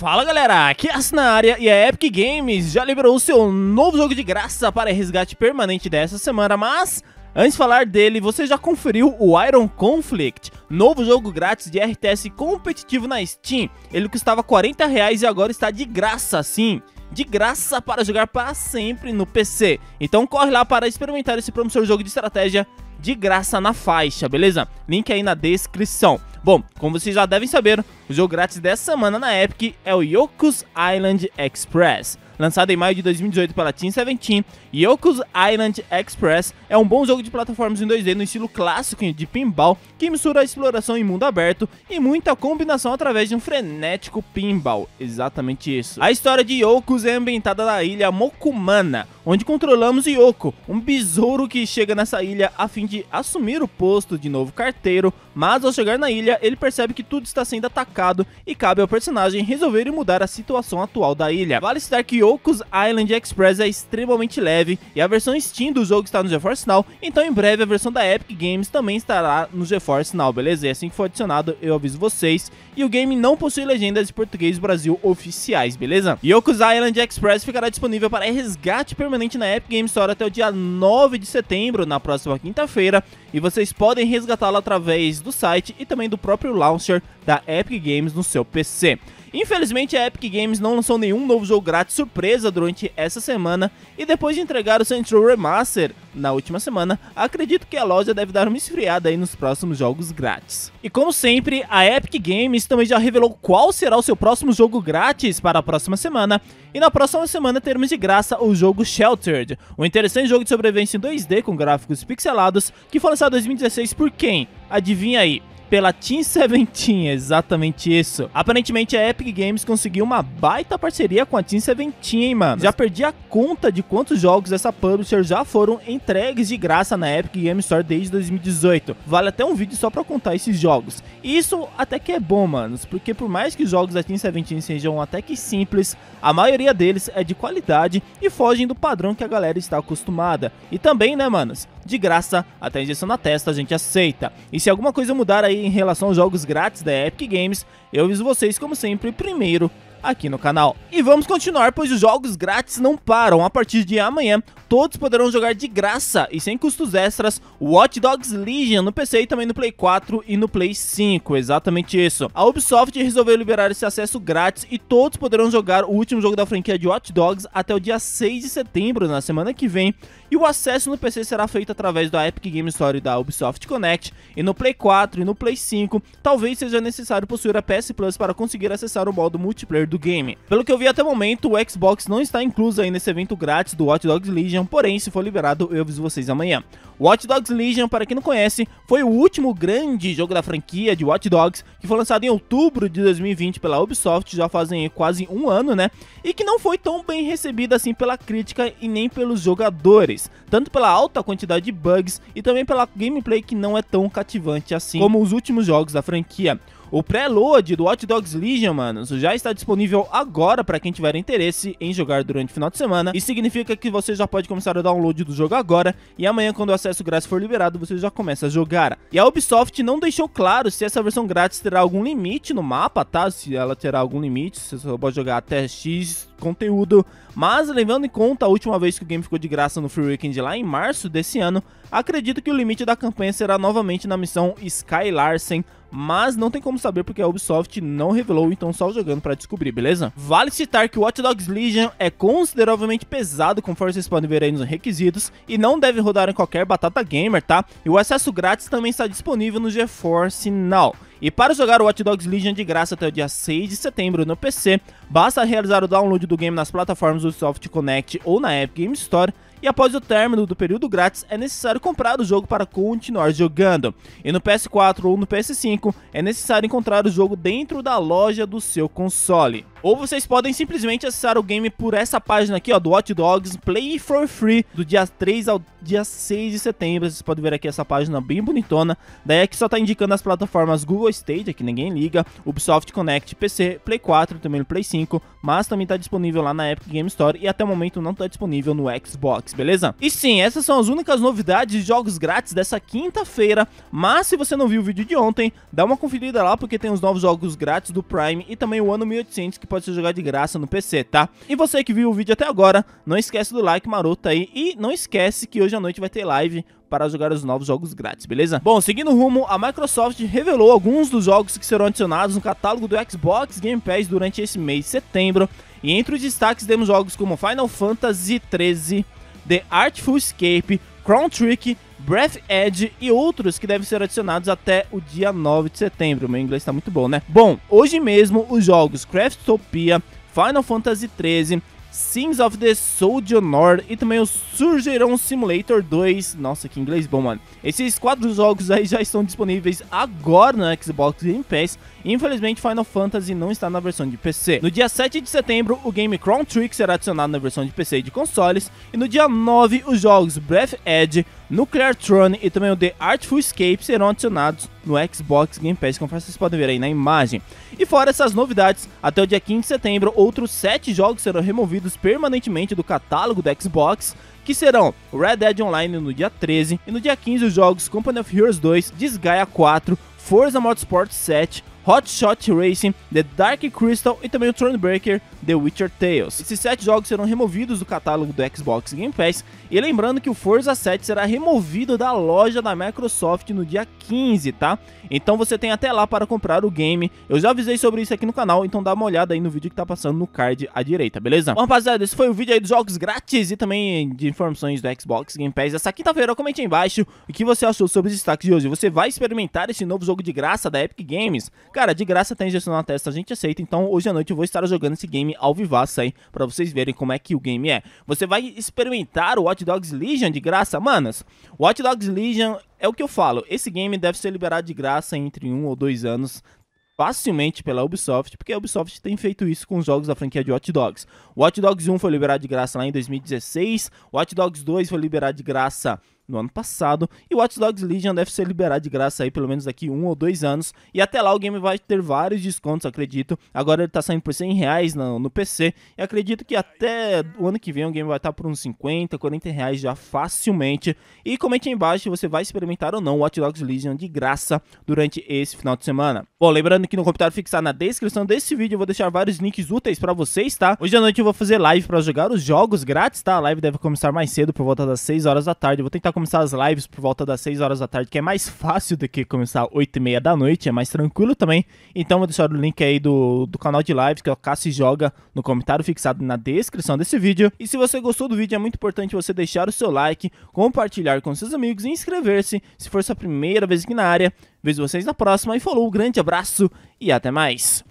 Fala galera, aqui é a na área e a Epic Games já liberou o seu novo jogo de graça para resgate permanente dessa semana, mas antes de falar dele, você já conferiu o Iron Conflict, novo jogo grátis de RTS competitivo na Steam. Ele custava 40 reais e agora está de graça sim de graça para jogar para sempre no PC. Então corre lá para experimentar esse promissor jogo de estratégia de graça na faixa, beleza? Link aí na descrição. Bom, como vocês já devem saber, o jogo grátis dessa semana na Epic é o Yoku's Island Express. Lançado em maio de 2018 pela Team 17, Yoku's Island Express é um bom jogo de plataformas em 2D no estilo clássico de pinball, que mistura exploração em mundo aberto e muita combinação através de um frenético pinball. Exatamente isso. A história de Yoku's é ambientada na ilha Mokumana, onde controlamos Yoko, um besouro que chega nessa ilha a fim de assumir o posto de novo carteiro, mas ao chegar na ilha ele percebe que tudo está sendo atacado e cabe ao personagem resolver e mudar a situação atual da ilha. Vale citar que Yoko's Island Express é extremamente leve e a versão Steam do jogo está no GeForce Now, então em breve a versão da Epic Games também estará no GeForce Now, beleza? E é assim que for adicionado eu aviso vocês, e o game não possui legendas de português Brasil oficiais, beleza? Yoko's Island Express ficará disponível para resgate permanente permanente na Epic Games Store até o dia 9 de setembro, na próxima quinta-feira, e vocês podem resgatá-la através do site e também do próprio launcher da Epic Games no seu PC. Infelizmente, a Epic Games não lançou nenhum novo jogo grátis surpresa durante essa semana, e depois de entregar o Saints Row Remaster na última semana, acredito que a loja deve dar uma esfriada aí nos próximos jogos grátis. E como sempre, a Epic Games também já revelou qual será o seu próximo jogo grátis para a próxima semana, e na próxima semana teremos de graça o jogo Sheltered, um interessante jogo de sobrevivência em 2D com gráficos pixelados, que foi lançado em 2016 por quem? Adivinha aí, pela Team Seventeen, exatamente isso. Aparentemente a Epic Games conseguiu uma baita parceria com a Team Seventeen, hein, mano. Já perdi a conta de quantos jogos essa publisher já foram entregues de graça na Epic Games Store desde 2018. Vale até um vídeo só pra contar esses jogos. E isso até que é bom, manos, porque por mais que os jogos da Team Seventeen sejam até que simples, a maioria deles é de qualidade e fogem do padrão que a galera está acostumada. E também, né, manos, de graça, até a injeção na testa a gente aceita. E se alguma coisa mudar aí em relação aos jogos grátis da Epic Games, eu aviso vocês, como sempre, primeiro aqui no canal. E vamos continuar, pois os jogos grátis não param. A partir de amanhã, todos poderão jogar de graça e sem custos extras Watch Dogs Legion no PC e também no Play 4 e no Play 5, exatamente isso. A Ubisoft resolveu liberar esse acesso grátis e todos poderão jogar o último jogo da franquia de Watch Dogs até o dia 6 de setembro, na semana que vem, e o acesso no PC será feito através da Epic Game Store da Ubisoft Connect, e no Play 4 e no Play 5, talvez seja necessário possuir a PS Plus para conseguir acessar o modo multiplayer do game. Pelo que eu vi até o momento, o Xbox não está incluso aí nesse evento grátis do Watch Dogs Legion, porém, se for liberado, eu aviso vocês amanhã. Watch Dogs Legion, para quem não conhece, foi o último grande jogo da franquia de Watch Dogs, que foi lançado em outubro de 2020 pela Ubisoft, já fazem quase um ano, né? E que não foi tão bem recebido assim pela crítica e nem pelos jogadores, tanto pela alta quantidade de bugs e também pela gameplay que não é tão cativante assim como os últimos jogos da franquia. O pré-load do Hot Dogs Legion, mano, já está disponível agora para quem tiver interesse em jogar durante o final de semana. E significa que você já pode começar o download do jogo agora e amanhã quando o acesso grátis for liberado, você já começa a jogar. E a Ubisoft não deixou claro se essa versão grátis terá algum limite no mapa, tá? Se ela terá algum limite, se você só pode jogar até X conteúdo. Mas levando em conta a última vez que o game ficou de graça no Free Weekend lá em março desse ano, acredito que o limite da campanha será novamente na missão Sky Larsen, mas não tem como saber porque a Ubisoft não revelou, então só jogando para descobrir, beleza? Vale citar que o Watch Dogs Legion é consideravelmente pesado, conforme vocês podem ver aí nos requisitos, e não deve rodar em qualquer batata gamer, tá? E o acesso grátis também está disponível no GeForce Now. E para jogar o Watch Dogs Legion de graça até o dia 6 de setembro no PC, basta realizar o download do game nas plataformas Ubisoft Connect ou na App Game Store, e após o término do período grátis, é necessário comprar o jogo para continuar jogando. E no PS4 ou no PS5, é necessário encontrar o jogo dentro da loja do seu console. Ou vocês podem simplesmente acessar o game por essa página aqui, ó, do Hot Dogs Play for Free, do dia 3 ao dia 6 de setembro. Vocês podem ver aqui essa página bem bonitona. Daí aqui só tá indicando as plataformas Google Stadia, que ninguém liga, Ubisoft Connect, PC, Play 4, também no Play 5, mas também tá disponível lá na Epic Game Store e até o momento não tá disponível no Xbox, beleza? E sim, essas são as únicas novidades de jogos grátis dessa quinta-feira, mas se você não viu o vídeo de ontem, dá uma conferida lá porque tem os novos jogos grátis do Prime e também o ano 1800 que pode ser jogado de graça no PC, tá? E você que viu o vídeo até agora, não esquece do like maroto aí e não esquece que hoje à noite vai ter live para jogar os novos jogos grátis, beleza? Bom, seguindo o rumo, a Microsoft revelou alguns dos jogos que serão adicionados no catálogo do Xbox Game Pass durante esse mês de setembro, e entre os destaques temos jogos como Final Fantasy XIII, The Artful Escape, Crown Trick, Breath Edge e outros que devem ser adicionados até o dia 9 de setembro. Meu inglês está muito bom, né? Bom, hoje mesmo os jogos Craftopia, Final Fantasy XIII, Sims of the Sojourner e também o Surgeron Simulator 2. Nossa, que inglês bom, mano. Esses quatro jogos aí já estão disponíveis agora na Xbox Game Pass. Infelizmente, Final Fantasy não está na versão de PC. No dia 7 de setembro, o game Crown Trick será adicionado na versão de PC e de consoles. E no dia 9, os jogos Breath Edge, Nuclear Throne e também o The Artful Escape serão adicionados no Xbox Game Pass, conforme vocês podem ver aí na imagem. E fora essas novidades, até o dia 15 de setembro, outros 7 jogos serão removidos permanentemente do catálogo do Xbox, que serão Red Dead Online no dia 13 e no dia 15 os jogos Company of Heroes 2, Disgaea 4, Forza Motorsport 7, Hot Shot Racing, The Dark Crystal e também o Thronebreaker The Witcher Tales. Esses sete jogos serão removidos do catálogo do Xbox Game Pass e lembrando que o Forza 7 será removido da loja da Microsoft no dia 15, tá? Então você tem até lá para comprar o game. Eu já avisei sobre isso aqui no canal, então dá uma olhada aí no vídeo que tá passando no card à direita, beleza? Bom, rapaziada, esse foi o vídeo aí dos jogos grátis e também de informações do Xbox Game Pass. Essa quinta-feira, comente aí embaixo o que você achou sobre os destaques de hoje. Você vai experimentar esse novo jogo de graça da Epic Games? Cara, de graça tem tá injeção na testa, a gente aceita. Então hoje à noite eu vou estar jogando esse game ao vivaço aí, pra vocês verem como é que o game é. Você vai experimentar o Watch Watch Dogs Legion de graça, manas, Watch Dogs Legion é o que eu falo. Esse game deve ser liberado de graça entre um ou dois anos facilmente pela Ubisoft, porque a Ubisoft tem feito isso com os jogos da franquia de Watch Dogs. Watch Dogs 1 foi liberado de graça lá em 2016, Watch Dogs 2 foi liberado de graça no ano passado. E Watch Dogs Legion deve ser liberado de graça aí pelo menos daqui um ou dois anos. E até lá o game vai ter vários descontos, acredito. Agora ele tá saindo por 100 reais no, no PC. E acredito que até o ano que vem o game vai estar tá por uns 50, 40 reais já facilmente. E comente aí embaixo se você vai experimentar ou não Watch Dogs Legion de graça durante esse final de semana. Bom, lembrando que no computador fixado na descrição desse vídeo eu vou deixar vários links úteis para vocês, tá? Hoje à noite eu vou fazer live para jogar os jogos grátis, tá? A live deve começar mais cedo, por volta das 6 horas da tarde. Eu vou tentar começar as lives por volta das 6 horas da tarde, que é mais fácil do que começar 8 e meia da noite, é mais tranquilo também. Então vou deixar o link aí do, do canal de lives, que é o Cassi Joga, no comentário fixado na descrição desse vídeo. E se você gostou do vídeo, é muito importante você deixar o seu like, compartilhar com seus amigos e inscrever-se, se for sua primeira vez aqui na área. Vejo vocês na próxima e falou, um grande abraço e até mais!